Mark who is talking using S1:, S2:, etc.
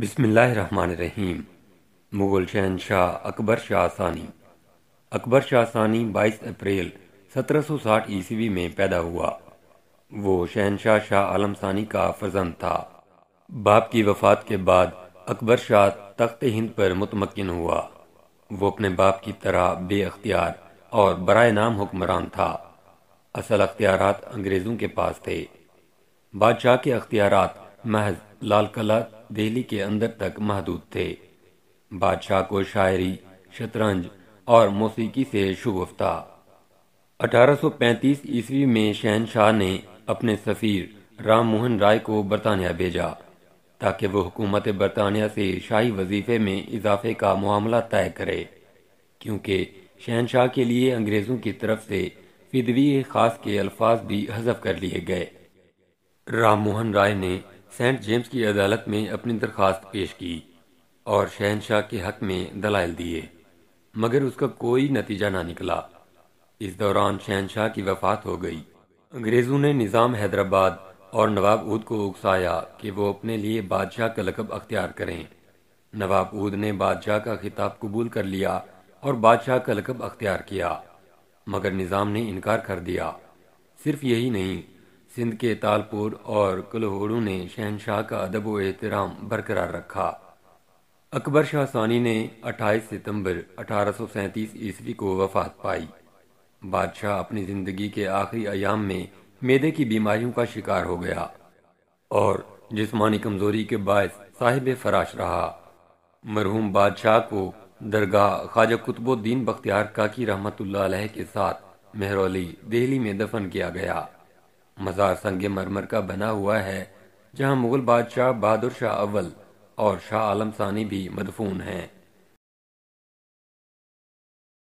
S1: बिसमीम मुग़ल शहनशाह अकबर शाह सानी अकबर शाह सानी 22 अप्रैल 1760 ईस्वी में पैदा हुआ वो शहनशाह शाह आलम सानी का फर्जंद था बाप की वफात के बाद अकबर शाह तख्त हिंद पर मुतमकिन हुआ वो अपने बाप की तरह बेअख्तियार और बरए नाम हुक्मरान था असल अख्तियार अंग्रेज़ों के पास थे बादशाह के अख्तियार महज लाल कला देहली के अंदर तक महदूद थे बादशाह को शायरी शतरंज और मौसीकी से था अठारह ईस्वी में शहनशाह ने अपने सफीर राम मोहन राय को बरतानिया भेजा ताकि वो हुकूमत बरतानिया से शाही वजीफे में इजाफे का मामला तय करे क्योंकि शहनशाह के लिए अंग्रेज़ों की तरफ से फिदवी खास के अल्फाज भी हजफ कर लिए गए राम मोहन राय ने सेंट जेम्स की अदालत में अपनी दरख्वास्त पेश की और शहनशाह के हक में दलाइल दिए मगर उसका कोई नतीजा ना निकला इस दौरान शहनशाह की वफात हो गई अंग्रेज़ों ने निज़ाम हैदराबाद और नवाब ऊद को उकसाया कि वो अपने लिए बादशाह का लकब अख्तियार करें नवाब ऊद ने बादशाह का खिताब कबूल कर लिया और बादशाह का लकब अख्तियार किया मगर निज़ाम ने इनकार कर दिया सिर्फ यही नहीं सिंध के तालपुर और कलहोड़ू ने शहनशाह का अदब व एहतराम बरकरार रखा अकबर शाह सानी ने 28 सितंबर अठारह ईस्वी को वफात पाई बादशाह अपनी जिंदगी के आखिरी अयाम में मेदे की बीमारियों का शिकार हो गया और जिस्मानी कमजोरी के बायस साहिब फराश रहा मरहूम बादशाह को दरगाह ख्वाजा कुतुबुद्दीन बख्तियार काकी रहमतुल्लाह के साथ मेहरौली दिल्ली में दफन किया गया मज़ार संग मरमर का बना हुआ है जहाँ मुग़ल बादशाह बहादुर शाह अव्वल और शाह आलम सानी भी मदफून हैं